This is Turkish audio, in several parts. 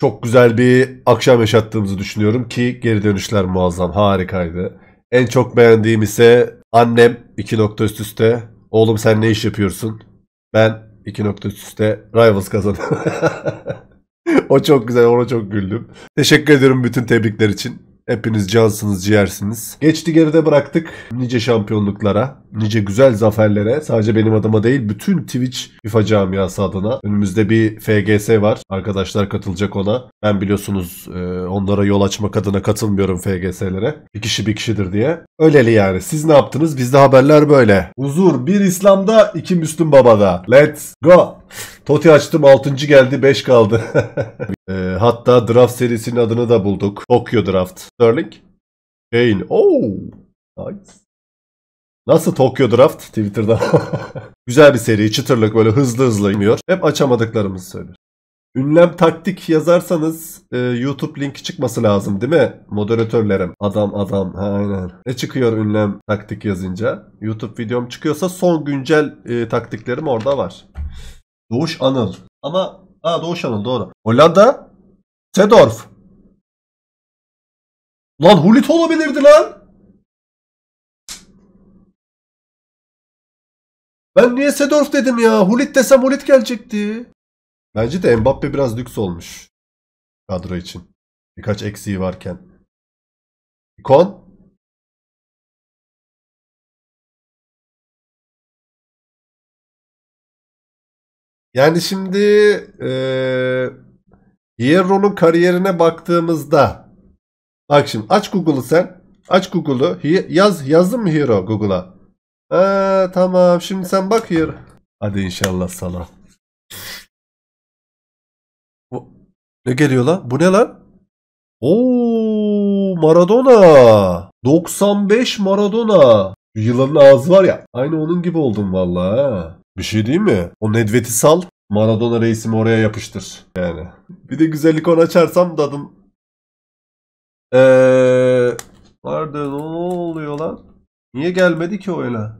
çok güzel bir akşam yaşattığımızı düşünüyorum ki geri dönüşler muazzam harikaydı. En çok beğendiğim ise annem iki nokta üst üste oğlum sen ne iş yapıyorsun? Ben iki nokta üst üste Rivals kazandım. o çok güzel ona çok güldüm. Teşekkür ediyorum bütün tebrikler için. Hepiniz cansınız ciğersiniz. Geçti geride bıraktık nice şampiyonluklara nice güzel zaferlere sadece benim adıma değil bütün Twitch FIFA camiası adına. Önümüzde bir FGS var. Arkadaşlar katılacak ona. Ben biliyorsunuz e, onlara yol açmak adına katılmıyorum FGS'lere. Bir kişi bir kişidir diye. Öyleli yani. Siz ne yaptınız? Bizde haberler böyle. Huzur bir İslam'da iki Müslüm Baba'da. Let's go. Toti açtım 6. geldi 5 kaldı. e, hatta draft serisinin adını da bulduk. Tokyo Draft. Sterling. Kane. Oh. Nice. Nasıl Tokyo Draft Twitter'da? Güzel bir seri, çıtırlık böyle hızlı hızlı iniyor. Hep açamadıklarımızı söylüyor. Ünlem taktik yazarsanız e, YouTube linki çıkması lazım değil mi? Moderatörlerim. Adam adam. Ha, aynen. Ne çıkıyor ünlem taktik yazınca? YouTube videom çıkıyorsa son güncel e, taktiklerim orada var. Doğuş Anıl. Ama ha, Doğuş Anıl doğru. Hollanda. Sedorf. Lan Hulit olabilirdi lan. Ben niye Sedorf dedim ya? Hulit desem Hulit gelecekti. Bence de Mbappe biraz lüks olmuş. Kadro için. Birkaç eksiği varken. İkon. Yani şimdi ee, Hierro'nun kariyerine baktığımızda bak şimdi aç Google'ı sen aç Google'ı yaz yazdın mı Hero Google'a Ha, tamam şimdi sen bak yer. Hadi inşallah sala. Bu, ne geliyor lan? Bu ne lan? Oo Maradona. 95 Maradona. Şu yılanın ağzı var ya. Aynı onun gibi oldum valla. Bir şey değil mi? O Nedvet'i sal. Maradona reisimi oraya yapıştır. Yani. Bir de güzellik onu açarsam dadım. Eee... Nerede ne oluyor lan? Niye gelmedi ki oyuna?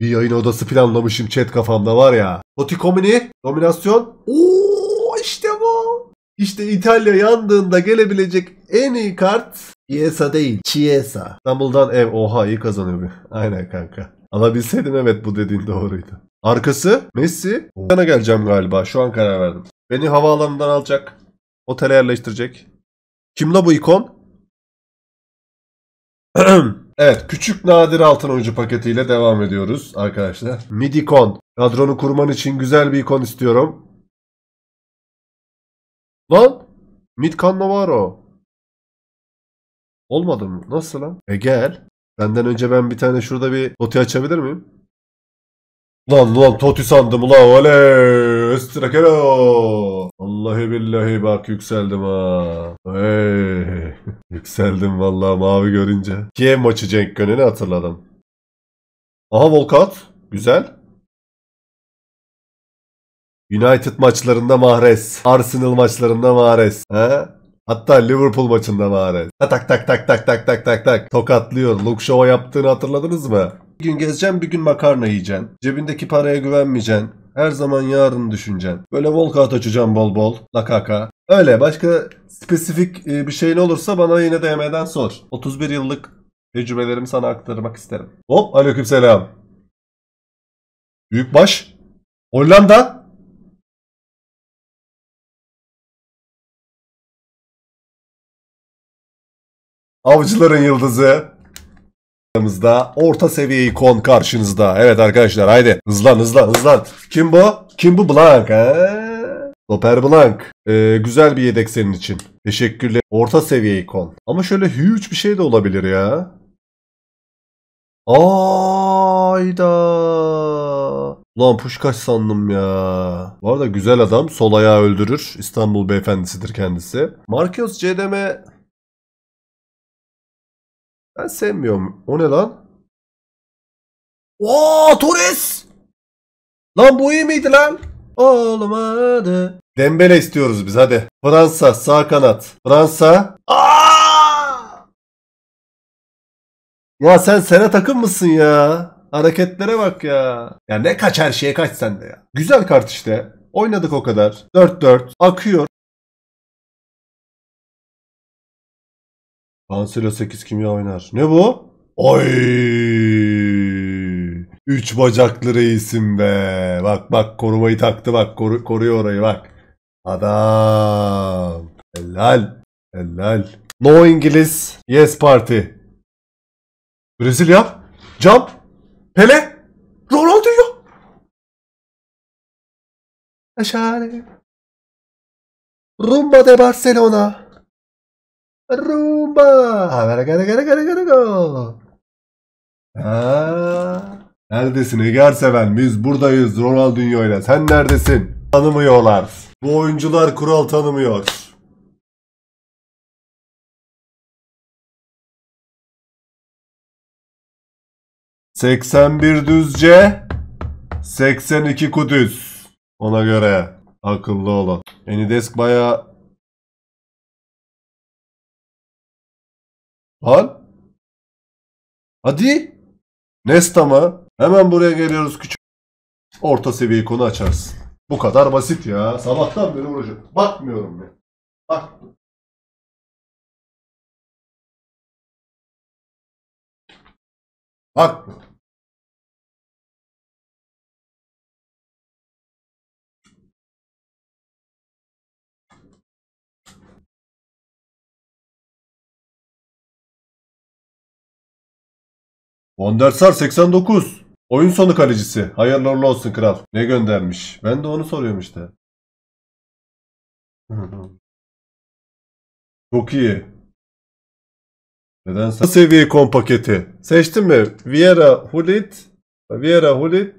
Bir yayın odası planlamışım chat kafamda var ya. Hotikomini, dominasyon. Oo işte bu. İşte İtalya yandığında gelebilecek en iyi kart Chiesa değil. Chiesa. İstanbul'dan ev. Oha iyi kazanıyor bir. Aynen kanka. Alabilseydim evet bu dediğin doğruydu. Arkası Messi. Sana geleceğim galiba. Şu an karar verdim. Beni havaalanından alacak. Otele yerleştirecek. Kim bu ikon? Evet küçük nadir altın oyuncu paketiyle devam ediyoruz arkadaşlar. Midikon. Kadronu kurman için güzel bir ikon istiyorum. Lan Midkan Navarro. Olmadı mı? Nasıl lan? E gel. Benden önce ben bir tane şurada bir toti açabilir miyim? Lan lan toti sandım la oley. Estrakero. Vallahi billahi bak yükseldim ha. Hey. yükseldim vallahi mavi görünce. Kiev maçı Cenk Gönen'i hatırladım. Aha Volkat. Güzel. United maçlarında Mahrez. Arsenal maçlarında Mahrez. He? Hatta Liverpool maçında Mahrez. Ha, tak tak tak tak tak tak tak tak. Tokatlıyor. Luke Shaw yaptığını hatırladınız mı? Bir gün gezeceğim, bir gün makarna yiyeceğim, Cebindeki paraya güvenmeyeceğim. Her zaman yarın düşüncen. Böyle Volkart açacağım bol bol. Lakaka. Öyle başka spesifik e, bir şeyin olursa bana yine DM'den sor. 31 yıllık tecrübelerimi sana aktarmak isterim. Hop aleykümselam. Büyükbaş. Hollanda. Avcıların yıldızı aramızda orta seviye ikon karşınızda. Evet arkadaşlar haydi hızlan hızlan hızlan. Kim bu? Kim bu Blank? Loper Blank. Ee, güzel bir yedek senin için. Teşekkürler. Orta seviye ikon. Ama şöyle huge bir şey de olabilir ya. Ayda. Ulan Puşkaş sandım ya. Bu arada güzel adam sol ayağı öldürür. İstanbul beyefendisidir kendisi. Markios CDM ben sevmiyorum. O ne lan? Oo Torres! Lan bu iyi miydi lan? Olmadı. Dembele istiyoruz biz hadi. Fransa sağ kanat. Fransa. Aa! Ya sen sene takım mısın ya? Hareketlere bak ya. Ya ne kaç her şeye kaç sende ya. Güzel kart işte. Oynadık o kadar. 4-4. Akıyor. Cancelo 8 kimya oynar. Ne bu? Oy! Üç bacaklı reisim be. Bak bak korumayı taktı bak. Koru, koruyor orayı bak. Adam. Helal. Helal. No İngiliz. Yes party. Brezilya. Jump. Pele. Ronaldinho. Aşağı. Rumba de Barcelona. Rumba. Gara gara gara gara gara go. Ha. Neredesin Eger Seven? Biz buradayız Ronaldinho ile. Sen neredesin? Tanımıyorlar. Bu oyuncular kural tanımıyor. Seksen bir düzce. Seksen iki kudüs. Ona göre akıllı olun. Enidesk bayağı Lan. Hadi. Nestama. Hemen buraya geliyoruz küçük. Orta seviye konu açarsın. Bu kadar basit ya. Sabahtan beri uğraşıyorum. Bakmıyorum ya. Bak. Bakmıyorum. Wondersar 89. Oyun sonu kalecisi. Hayırlı uğurlu olsun kral. Ne göndermiş? Ben de onu soruyorum işte. Çok iyi. Neden sen? seviye kom paketi. Seçtin mi? Viera Hulit. Viera Hulit.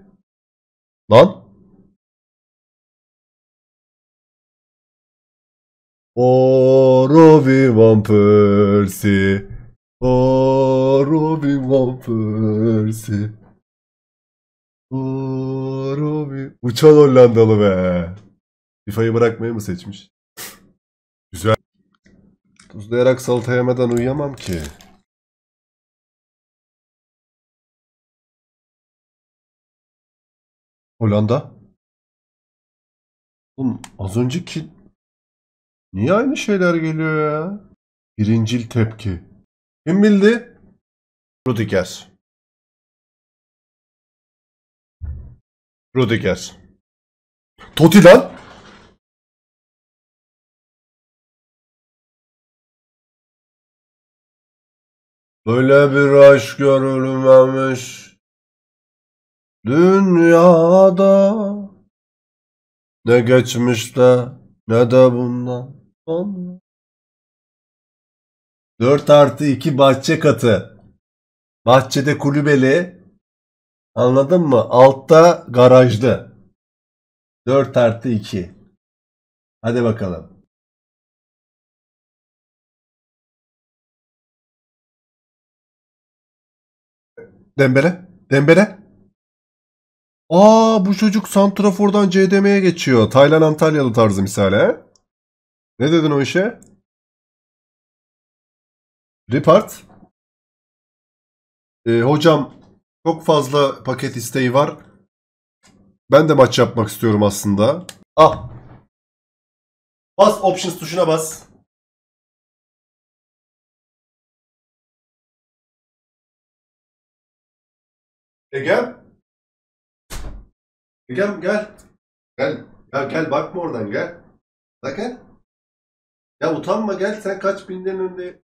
Lan. O Rovi Van Persie. O Robin Van Persie. Oh, Robin. Uçan Hollandalı be. FIFA'yı bırakmayı mı seçmiş? Güzel. Tuzlayarak salata yemeden uyuyamam ki. Hollanda. Oğlum az önceki niye aynı şeyler geliyor ya? Birincil tepki. Kim bildi? Rüdiger Rüdiger Totti lan Böyle bir aşk görülmemiş Dünyada Ne geçmişte ne de bundan sonra 4 artı 2 bahçe katı Bahçede kulübeli. Anladın mı? Altta garajlı. 4 artı 2. Hadi bakalım. Dembele. Dembele. Aa bu çocuk Santrafor'dan CDM'ye geçiyor. Taylan Antalyalı tarzı misale. Ne dedin o işe? Ripart. E, hocam çok fazla paket isteği var. Ben de maç yapmak istiyorum aslında. Ah. Bas options tuşuna bas. E gel. gel gel. Gel. Ya gel bakma oradan gel. La gel. Ya utanma gel sen kaç binden önde